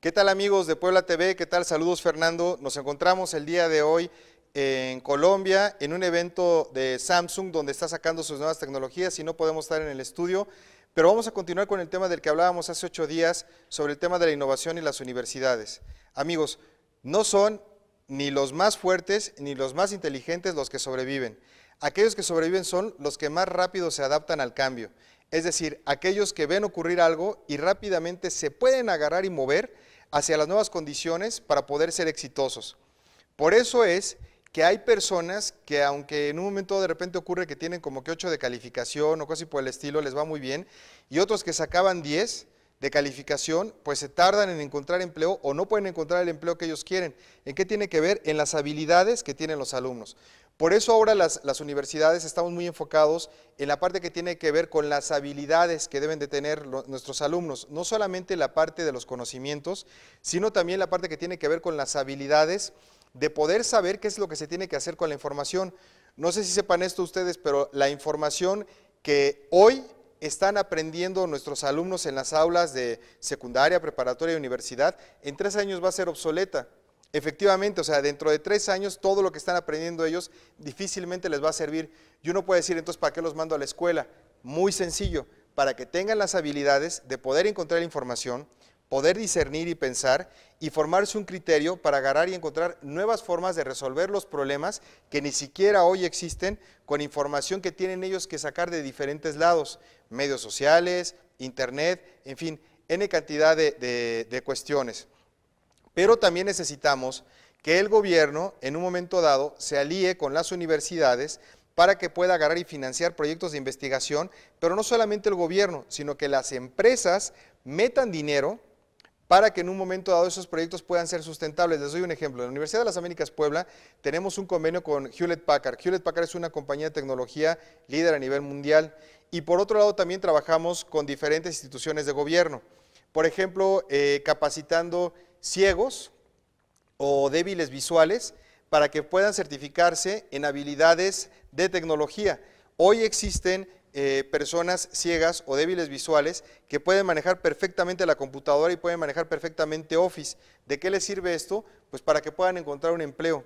¿Qué tal amigos de Puebla TV? ¿Qué tal? Saludos Fernando. Nos encontramos el día de hoy en Colombia en un evento de Samsung donde está sacando sus nuevas tecnologías y no podemos estar en el estudio. Pero vamos a continuar con el tema del que hablábamos hace ocho días sobre el tema de la innovación y las universidades. Amigos, no son ni los más fuertes ni los más inteligentes los que sobreviven. Aquellos que sobreviven son los que más rápido se adaptan al cambio es decir, aquellos que ven ocurrir algo y rápidamente se pueden agarrar y mover hacia las nuevas condiciones para poder ser exitosos. Por eso es que hay personas que aunque en un momento de repente ocurre que tienen como que 8 de calificación o casi por el estilo, les va muy bien, y otros que sacaban 10 de calificación, pues se tardan en encontrar empleo o no pueden encontrar el empleo que ellos quieren. ¿En qué tiene que ver? En las habilidades que tienen los alumnos. Por eso ahora las, universidades estamos muy enfocados en la parte que tiene que ver con las habilidades que deben de tener nuestros alumnos, no solamente la parte de los conocimientos, sino también la parte que tiene que ver con las habilidades de poder saber qué es lo que se tiene que hacer con la información. No sé si sepan esto ustedes, pero la información que hoy están aprendiendo nuestros alumnos en las aulas de secundaria, preparatoria y universidad, en tres años va a ser obsoleta. Efectivamente, o sea, dentro de tres años todo lo que están aprendiendo ellos difícilmente les va a servir. Yo no puedo decir, entonces, ¿para qué los mando a la escuela? Muy sencillo, para que tengan las habilidades de poder encontrar información, poder discernir y pensar y formarse un criterio para agarrar y encontrar nuevas formas de resolver los problemas que ni siquiera hoy existen con información que tienen ellos que sacar de diferentes lados, medios sociales, internet, en fin, n cantidad de, de cuestiones. Pero también necesitamos que el gobierno, en un momento dado, se alíe con las universidades para que pueda agarrar y financiar proyectos de investigación, pero no solamente el gobierno, sino que las empresas metan dinero para que en un momento dado esos proyectos puedan ser sustentables. Les doy un ejemplo. En la Universidad de las Américas Puebla tenemos un convenio con Hewlett Packard. Hewlett Packard es una compañía de tecnología líder a nivel mundial y por otro lado también trabajamos con diferentes instituciones de gobierno. Por ejemplo, eh, capacitando ciegos o débiles visuales para que puedan certificarse en habilidades de tecnología. Hoy existen eh, personas ciegas o débiles visuales que pueden manejar perfectamente la computadora y pueden manejar perfectamente Office. ¿De qué les sirve esto? Pues para que puedan encontrar un empleo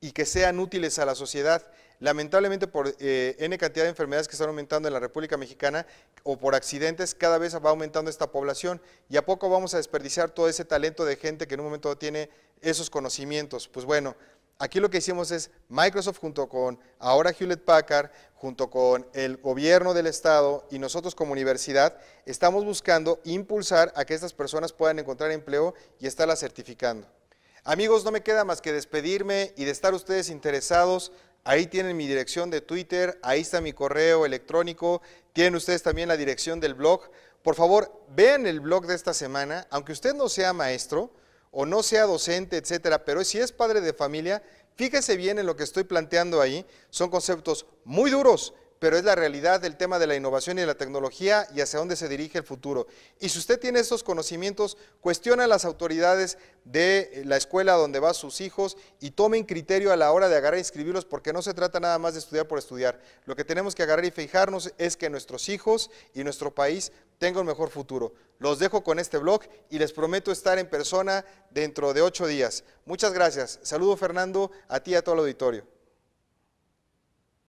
y que sean útiles a la sociedad. Lamentablemente por eh, N cantidad de enfermedades que están aumentando en la República Mexicana o por accidentes, cada vez va aumentando esta población y a poco vamos a desperdiciar todo ese talento de gente que en un momento tiene esos conocimientos. Pues bueno, aquí lo que hicimos es Microsoft junto con ahora Hewlett Packard, junto con el gobierno del estado y nosotros como universidad, estamos buscando impulsar a que estas personas puedan encontrar empleo y estarlas certificando. Amigos, no me queda más que despedirme y de estar ustedes interesados. Ahí tienen mi dirección de Twitter, ahí está mi correo electrónico, tienen ustedes también la dirección del blog. Por favor, vean el blog de esta semana, aunque usted no sea maestro o no sea docente, etcétera, pero si es padre de familia, fíjese bien en lo que estoy planteando ahí. Son conceptos muy duros pero es la realidad del tema de la innovación y de la tecnología y hacia dónde se dirige el futuro. Y si usted tiene estos conocimientos, cuestiona a las autoridades de eh, la escuela donde van sus hijos y tomen criterio a la hora de agarrar e inscribirlos, porque no se trata nada más de estudiar por estudiar. Lo que tenemos que agarrar y fijarnos es que nuestros hijos y nuestro país tengan un mejor futuro. Los dejo con este blog y les prometo estar en persona dentro de ocho días. Muchas gracias. Saludo Fernando, a ti y a todo el auditorio.